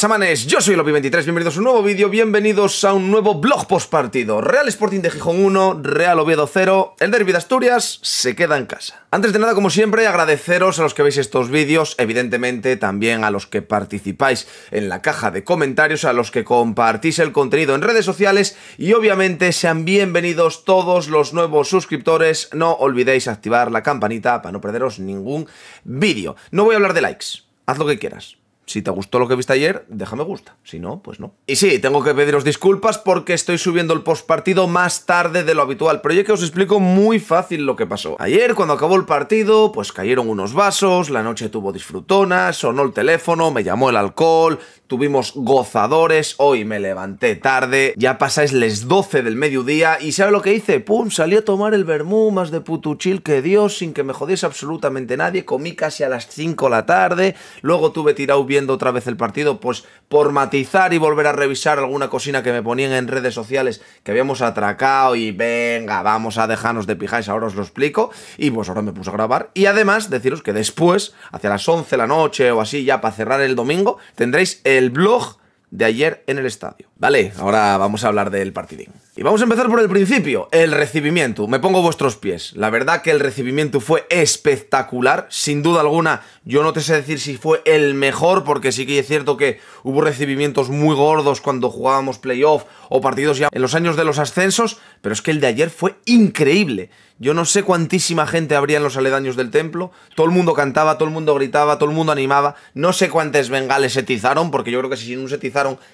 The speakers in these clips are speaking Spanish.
pasa, Yo soy Lopi23, bienvenidos a un nuevo vídeo, bienvenidos a un nuevo blog post partido. Real Sporting de Gijón 1, Real Oviedo 0, el Derby de Asturias se queda en casa. Antes de nada, como siempre, agradeceros a los que veis estos vídeos, evidentemente también a los que participáis en la caja de comentarios, a los que compartís el contenido en redes sociales y obviamente sean bienvenidos todos los nuevos suscriptores. No olvidéis activar la campanita para no perderos ningún vídeo. No voy a hablar de likes, haz lo que quieras si te gustó lo que viste ayer, déjame gusta. Si no, pues no. Y sí, tengo que pediros disculpas porque estoy subiendo el postpartido más tarde de lo habitual, pero ya que os explico muy fácil lo que pasó. Ayer, cuando acabó el partido, pues cayeron unos vasos, la noche tuvo disfrutonas sonó el teléfono, me llamó el alcohol, tuvimos gozadores, hoy me levanté tarde, ya pasáis las 12 del mediodía y ¿sabe lo que hice? ¡Pum! Salí a tomar el vermú más de putuchil que Dios sin que me jodiese absolutamente nadie, comí casi a las 5 de la tarde, luego tuve tirado bien otra vez el partido, pues por matizar y volver a revisar alguna cocina que me ponían en redes sociales que habíamos atracado y venga, vamos a dejarnos de pijáis, ahora os lo explico. Y pues ahora me puse a grabar. Y además, deciros que después, hacia las 11 de la noche o así, ya para cerrar el domingo, tendréis el blog de ayer en el estadio. Vale, ahora vamos a hablar del partidín. Y vamos a empezar por el principio, el recibimiento. Me pongo vuestros pies. La verdad que el recibimiento fue espectacular, sin duda alguna. Yo no te sé decir si fue el mejor, porque sí que es cierto que hubo recibimientos muy gordos cuando jugábamos playoff o partidos ya en los años de los ascensos, pero es que el de ayer fue increíble. Yo no sé cuantísima gente habría en los aledaños del templo. Todo el mundo cantaba, todo el mundo gritaba, todo el mundo animaba. No sé cuántas bengales se tizaron, porque yo creo que si sin un se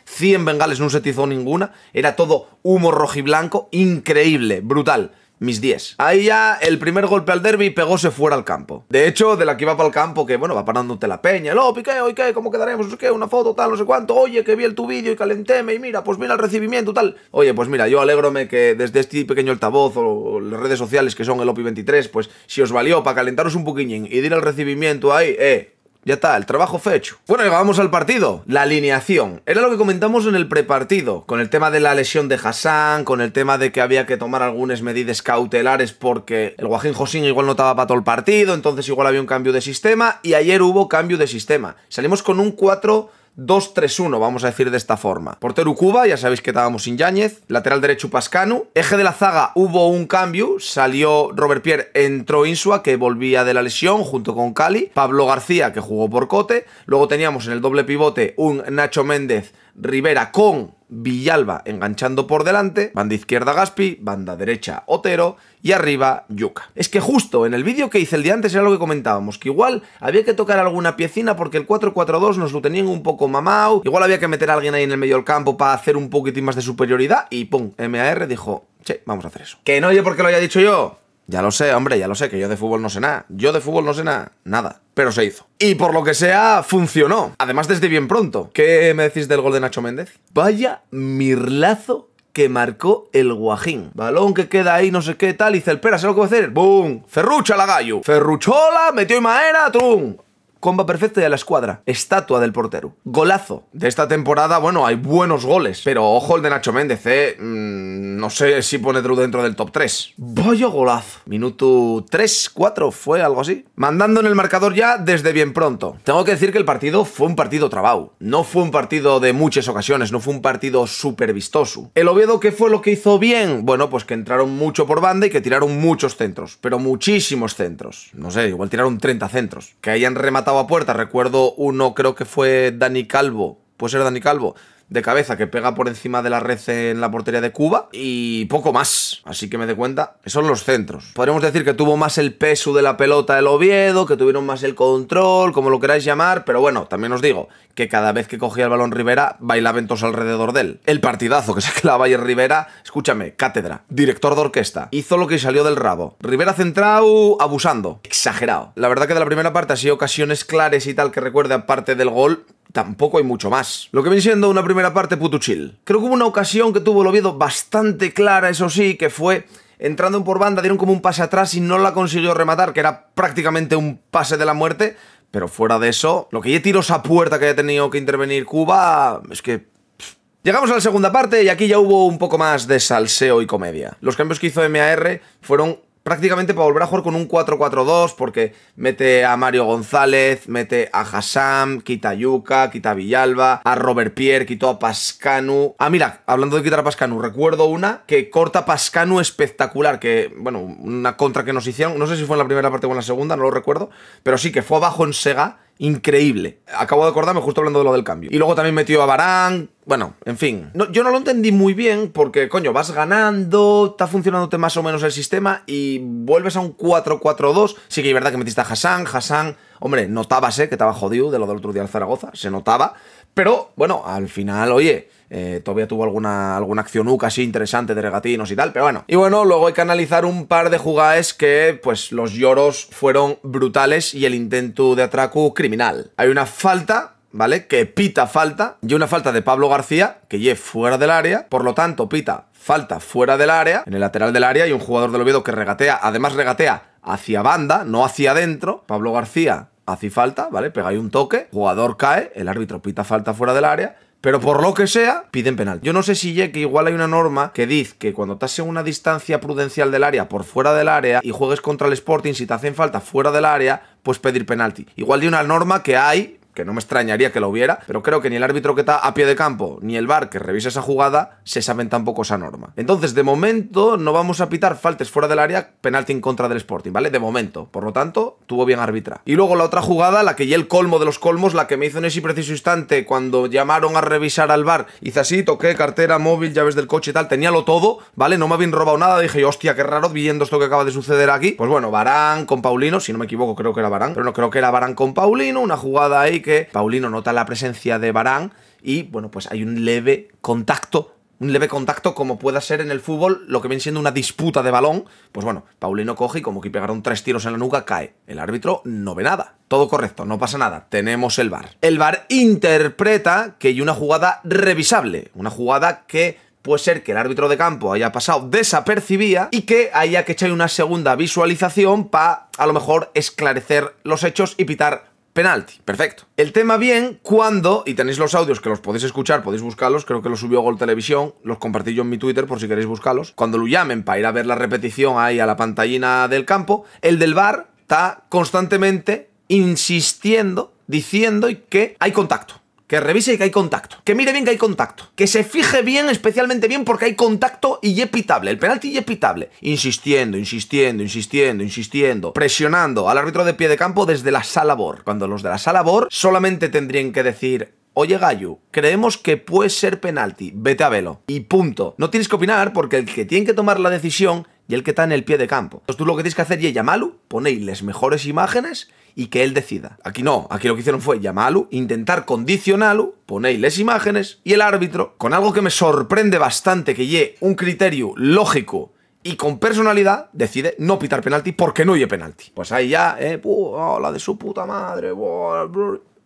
100 bengales, no se utilizó ninguna. Era todo humo rojiblanco, increíble, brutal mis 10. Ahí ya el primer golpe al derby pegóse fuera al campo. De hecho, de la que iba para el campo, que bueno, va parándote la peña, lo piqué, hoy ¿qué? ¿Cómo quedaremos? ¿Qué? Una foto, tal, no sé cuánto. Oye, que vi el tu vídeo y calentéme y mira, pues mira el recibimiento, tal. Oye, pues mira, yo alegrome que desde este pequeño altavoz o las redes sociales que son el OPI23, pues si os valió para calentaros un poquín y dir el recibimiento ahí, eh, ya está, el trabajo fecho hecho. Bueno, llegamos al partido. La alineación. Era lo que comentamos en el prepartido, con el tema de la lesión de Hassan, con el tema de que había que tomar algunas medidas cautelares porque el Guajín Josín igual no estaba para todo el partido, entonces igual había un cambio de sistema, y ayer hubo cambio de sistema. Salimos con un 4 2-3-1, vamos a decir de esta forma. Portero Cuba, ya sabéis que estábamos sin Yáñez. Lateral derecho Pascanu. Eje de la zaga hubo un cambio. Salió Robert Pierre, entró Insua, que volvía de la lesión junto con Cali. Pablo García, que jugó por Cote. Luego teníamos en el doble pivote un Nacho Méndez Rivera con Villalba enganchando por delante, banda izquierda Gaspi, banda derecha Otero y arriba Yuca. Es que justo en el vídeo que hice el día antes era lo que comentábamos, que igual había que tocar alguna piecina porque el 4-4-2 nos lo tenían un poco mamado, igual había que meter a alguien ahí en el medio del campo para hacer un poquitín más de superioridad y pum, MAR dijo, che, vamos a hacer eso. Que no oye porque lo haya dicho yo. Ya lo sé, hombre, ya lo sé, que yo de fútbol no sé nada. Yo de fútbol no sé nada, nada pero se hizo. Y por lo que sea, funcionó. Además, desde bien pronto. ¿Qué me decís del gol de Nacho Méndez? Vaya mirlazo que marcó el guajín. Balón que queda ahí, no sé qué tal, y pera, ¿sabes lo que voy a hacer? ¡Bum! Ferrucha la gallo. Ferruchola, metió y maera, ¡tum! Comba perfecta de la escuadra. Estatua del portero. Golazo. De esta temporada, bueno, hay buenos goles. Pero ojo el de Nacho Méndez, ¿eh? Mm, no sé si pone Drew dentro del top 3. Vaya golazo. Minuto 3, 4 fue algo así. Mandando en el marcador ya desde bien pronto. Tengo que decir que el partido fue un partido trabao. No fue un partido de muchas ocasiones, no fue un partido súper vistoso. El Oviedo, ¿qué fue lo que hizo bien? Bueno, pues que entraron mucho por banda y que tiraron muchos centros, pero muchísimos centros. No sé, igual tiraron 30 centros. Que hayan rematado a puerta, recuerdo uno, creo que fue Dani Calvo. ¿Puede ser Dani Calvo? de cabeza que pega por encima de la red en la portería de Cuba y poco más. Así que me dé cuenta, esos son los centros. Podríamos decir que tuvo más el peso de la pelota el Oviedo, que tuvieron más el control, como lo queráis llamar, pero bueno, también os digo que cada vez que cogía el balón Rivera, bailaban todos alrededor de él. El partidazo que se clavaba en Rivera, escúchame, cátedra, director de orquesta, hizo lo que salió del rabo. Rivera centrado abusando, exagerado. La verdad que de la primera parte ha sido ocasiones claras y tal que recuerda aparte del gol, tampoco hay mucho más. Lo que viene siendo una primera parte puto Creo que hubo una ocasión que tuvo el Oviedo bastante clara, eso sí, que fue entrando por banda, dieron como un pase atrás y no la consiguió rematar, que era prácticamente un pase de la muerte. Pero fuera de eso, lo que ya tiró esa puerta que haya tenido que intervenir Cuba, es que Llegamos a la segunda parte y aquí ya hubo un poco más de salseo y comedia. Los cambios que hizo MAR fueron prácticamente para volver a jugar con un 4-4-2, porque mete a Mario González, mete a Hassan quita a Yuka, quita a Villalba, a Robert Pierre, quitó a Pascanu. Ah, mira, hablando de quitar a Pascanu, recuerdo una que corta Pascanu espectacular, que, bueno, una contra que nos hicieron, no sé si fue en la primera parte o en la segunda, no lo recuerdo, pero sí que fue abajo en Sega increíble. Acabo de acordarme justo hablando de lo del cambio. Y luego también metió a Barán. Bueno, en fin. yo no lo entendí muy bien porque, coño, vas ganando, está funcionándote más o menos el sistema y vuelves a un 4-4-2. Sí que es verdad que metiste a Hassan. Hassan, hombre, eh que estaba jodido de lo del otro día en Zaragoza. Se notaba. Pero, bueno, al final, oye eh, todavía tuvo alguna, alguna acción UCA así interesante de regatinos y tal, pero bueno. Y bueno, luego hay que analizar un par de jugadas que, pues, los lloros fueron brutales y el intento de atraco criminal. Hay una falta ¿vale? Que pita falta y una falta de Pablo García que lleve fuera del área, por lo tanto pita falta fuera del área, en el lateral del área y un jugador del Oviedo que regatea, además regatea hacia banda, no hacia adentro, Pablo García hace falta, ¿vale? Pega ahí un toque, jugador cae, el árbitro pita falta fuera del área, pero por lo que sea, piden penal. Yo no sé si que igual hay una norma que dice que cuando estás en una distancia prudencial del área por fuera del área y juegues contra el Sporting, si te hacen falta fuera del área, pues pedir penalti. Igual de una norma que hay que no me extrañaría que lo hubiera, pero creo que ni el árbitro que está a pie de campo, ni el VAR que revisa esa jugada, se saben tampoco esa norma. Entonces, de momento, no vamos a pitar faltes fuera del área, penalti en contra del Sporting, ¿vale? De momento. Por lo tanto, tuvo bien árbitra Y luego la otra jugada, la que ya el colmo de los colmos, la que me hizo en ese preciso instante cuando llamaron a revisar al VAR, hice así, toqué cartera, móvil, llaves del coche y tal, tenía lo todo, ¿vale? No me habían robado nada, dije hostia, qué raro, viendo esto que acaba de suceder aquí. Pues bueno, Barán con Paulino, si no me equivoco, creo que era Barán, pero no creo que era Barán con Paulino, una jugada ahí que Paulino nota la presencia de Barán y, bueno, pues hay un leve contacto un leve contacto como pueda ser en el fútbol lo que viene siendo una disputa de balón, pues bueno, Paulino coge y como que pegaron tres tiros en la nuca, cae. El árbitro no ve nada. Todo correcto, no pasa nada. Tenemos el VAR. El VAR interpreta que hay una jugada revisable, una jugada que puede ser que el árbitro de campo haya pasado desapercibida y que haya que echar una segunda visualización para a lo mejor esclarecer los hechos y pitar Penalti, perfecto. El tema bien cuando, y tenéis los audios que los podéis escuchar, podéis buscarlos, creo que los subió Gol Televisión, los compartí yo en mi Twitter por si queréis buscarlos, cuando lo llamen para ir a ver la repetición ahí a la pantallina del campo, el del bar está constantemente insistiendo, diciendo que hay contacto que revise que hay contacto, que mire bien que hay contacto, que se fije bien, especialmente bien, porque hay contacto y epitable, el penalti y epitable. Insistiendo, insistiendo, insistiendo, insistiendo, presionando al árbitro de pie de campo desde la sala BOR, cuando los de la sala BOR solamente tendrían que decir, Oye Gallo, creemos que puede ser penalti, vete a velo. Y punto. No tienes que opinar porque el que tiene que tomar la decisión y el que está en el pie de campo. Entonces tú lo que tienes que hacer es llamarlo, ponéis las mejores imágenes y que él decida. Aquí no, aquí lo que hicieron fue llamarlo, intentar condicionarlo, ponéis imágenes y el árbitro, con algo que me sorprende bastante que lleve un criterio lógico y con personalidad decide no pitar penalti porque no lleve penalti. Pues ahí ya, eh, la de su puta madre,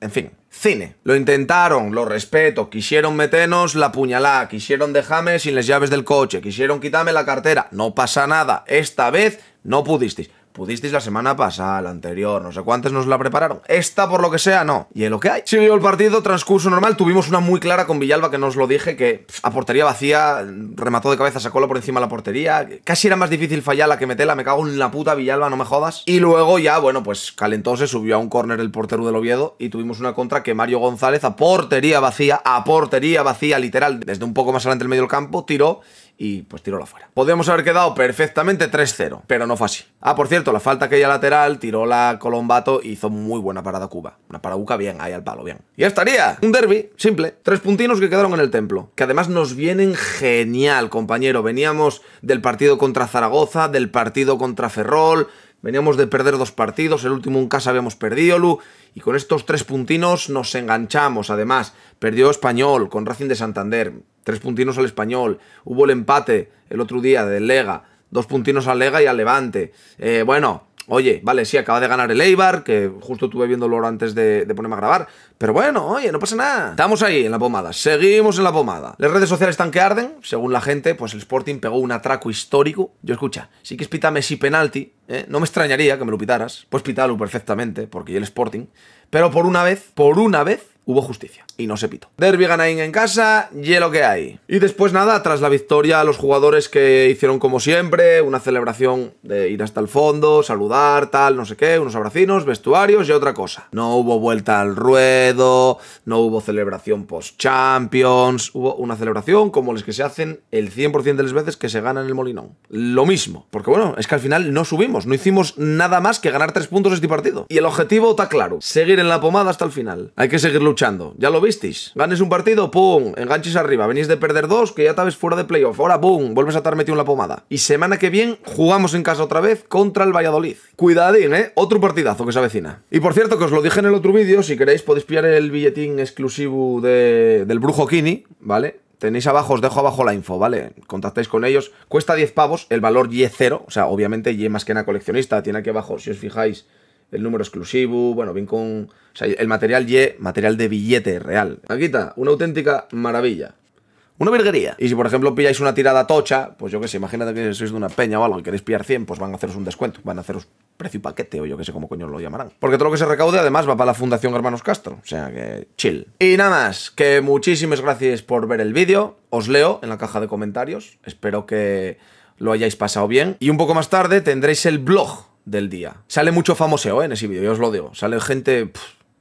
en fin, cine. Lo intentaron, lo respeto, quisieron meternos la puñalada, quisieron dejarme sin las llaves del coche, quisieron quitarme la cartera, no pasa nada, esta vez no pudisteis. Pudisteis la semana pasada, la anterior, no sé cuántas nos la prepararon. Esta, por lo que sea, no. Y es lo que hay. Si el partido, transcurso normal. Tuvimos una muy clara con Villalba, que nos lo dije, que a portería vacía, remató de cabeza, la por encima de la portería. Casi era más difícil fallarla que metela. Me cago en la puta Villalba, no me jodas. Y luego ya, bueno, pues calentóse subió a un córner el portero del Oviedo y tuvimos una contra que Mario González, a portería vacía, a portería vacía, literal, desde un poco más adelante el medio del campo, tiró y pues tiró la fuera. Podríamos haber quedado perfectamente 3-0, pero no fue así. Ah, por cierto, la falta aquella lateral tiró la Colombato y hizo muy buena parada Cuba. Una parabuca bien, ahí al palo, bien. Y ya estaría. Un derby, simple. Tres puntinos que quedaron en el templo. Que además nos vienen genial, compañero. Veníamos del partido contra Zaragoza, del partido contra Ferrol, Veníamos de perder dos partidos, el último en casa habíamos perdido, Lu, y con estos tres puntinos nos enganchamos. Además, perdió Español con Racing de Santander, tres puntinos al Español. Hubo el empate el otro día del Lega, dos puntinos al Lega y al Levante. Eh, bueno, Oye, vale, sí, acaba de ganar el Eibar, que justo estuve viéndolo antes de, ponerme a grabar. Pero bueno, oye, no pasa nada. Estamos ahí, en la pomada. Seguimos en la pomada. Las redes sociales están que arden. Según la gente, pues el Sporting pegó un atraco histórico. Yo escucha, sí que es pita Messi penalti. ¿eh? No me extrañaría que me lo pitaras. Pues pitalo perfectamente, porque yo el Sporting. Pero por una vez, por una vez, hubo justicia y no se pito. Derby Ganaín en casa, y lo que hay. Y después nada, tras la victoria, los jugadores que hicieron como siempre, una celebración de ir hasta el fondo, saludar, tal, no sé qué, unos abracinos, vestuarios y otra cosa. No hubo vuelta al ruedo, no hubo celebración post-champions, hubo una celebración como las que se hacen el 100% de las veces que se gana en el Molinón. Lo mismo, porque bueno, es que al final no subimos, no hicimos nada más que ganar tres puntos este partido. Y el objetivo está claro, seguir en la pomada hasta el final. Hay que seguir luchando, ya lo visteis. Ganes un partido, pum, enganches arriba. Venís de perder dos, que ya ves fuera de playoff. Ahora, pum, vuelves a estar metido en la pomada. Y semana que viene jugamos en casa otra vez contra el Valladolid. Cuidadín, ¿eh? Otro partidazo que se avecina. Y por cierto, que os lo dije en el otro vídeo, si queréis podéis pillar el billetín exclusivo de, del Brujo Kini, ¿vale? tenéis abajo, os dejo abajo la info, ¿vale? Contactáis con ellos, cuesta 10 pavos, el valor Y0, o sea, obviamente Y más que una coleccionista, tiene aquí abajo, si os fijáis, el número exclusivo, bueno, bien con... O sea, el material Y, material de billete real. Aquí está, una auténtica maravilla. Una virguería. Y si, por ejemplo, pilláis una tirada tocha, pues yo qué sé, imagínate que sois de una peña o algo y queréis pillar 100, pues van a haceros un descuento, van a haceros precio paquete o yo qué sé cómo coño lo llamarán. Porque todo lo que se recaude además va para la Fundación Hermanos Castro, o sea que chill. Y nada más, que muchísimas gracias por ver el vídeo, os leo en la caja de comentarios, espero que lo hayáis pasado bien. Y un poco más tarde tendréis el blog del día. Sale mucho famoseo ¿eh? en ese vídeo, yo os lo digo. Sale gente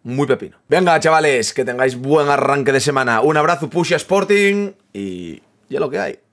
muy pepino. Venga, chavales, que tengáis buen arranque de semana. Un abrazo, Pushia Sporting y ya lo que hay.